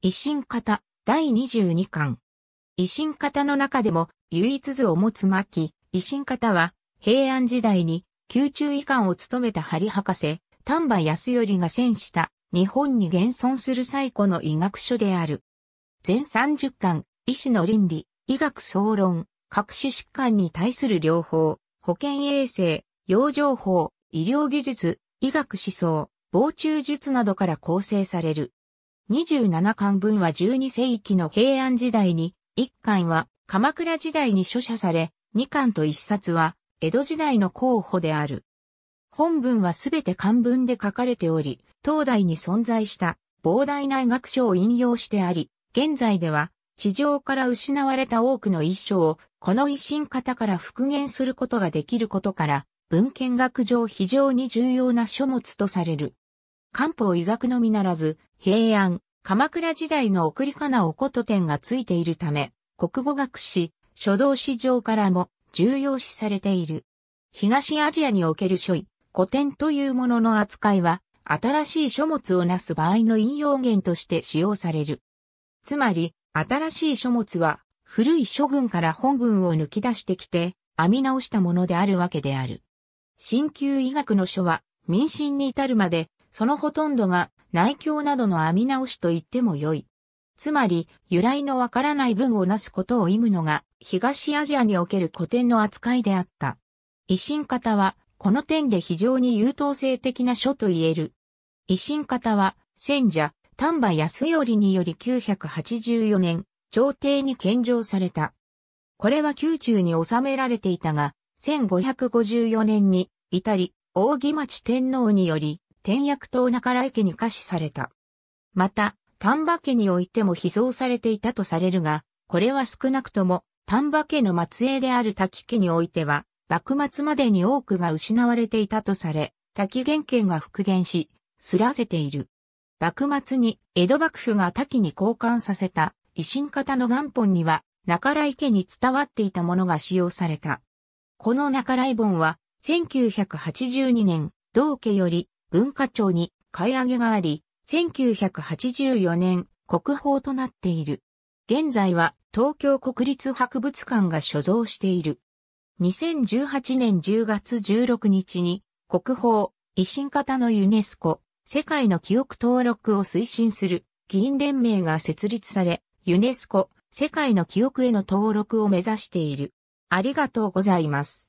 維新型第22巻。維新型の中でも唯一図を持つ巻、維新型は平安時代に宮中医官を務めた針博士、丹波康頼が選した日本に現存する最古の医学書である。全30巻、医師の倫理、医学総論、各種疾患に対する療法、保健衛生、養生法、医療技術、医学思想、防虫術などから構成される。27巻分は12世紀の平安時代に、1巻は鎌倉時代に書写され、2巻と1冊は江戸時代の候補である。本文はすべて漢文で書かれており、東大に存在した膨大な学書を引用してあり、現在では地上から失われた多くの一書をこの一心型から復元することができることから、文献学上非常に重要な書物とされる。漢方医学のみならず、平安、鎌倉時代の送り仮名おこと点がついているため、国語学史、書道史上からも重要視されている。東アジアにおける書位、古典というものの扱いは、新しい書物をなす場合の引用源として使用される。つまり、新しい書物は、古い書群から本文を抜き出してきて、編み直したものであるわけである。新旧医学の書は、民心に至るまで、そのほとんどが内教などの編み直しと言ってもよい。つまり、由来のわからない文をなすことを意味のが、東アジアにおける古典の扱いであった。維新型は、この点で非常に優等生的な書と言える。維新型は、戦者、丹波康頼により984年、朝廷に献上された。これは宮中に収められていたが、1554年に、至り、大木町天皇により、天薬島中良家に可視された。また、丹波家においても秘蔵されていたとされるが、これは少なくとも、丹波家の末裔である滝家においては、幕末までに多くが失われていたとされ、滝原権が復元し、すらせている。幕末に江戸幕府が滝に交換させた維新型の元本には、中良家に伝わっていたものが使用された。この中良本は、1982年、同家より文化庁に買い上げがあり、1984年国宝となっている。現在は東京国立博物館が所蔵している。2018年10月16日に国宝維新型のユネスコ世界の記憶登録を推進する議員連盟が設立され、ユネスコ世界の記憶への登録を目指している。ありがとうございます。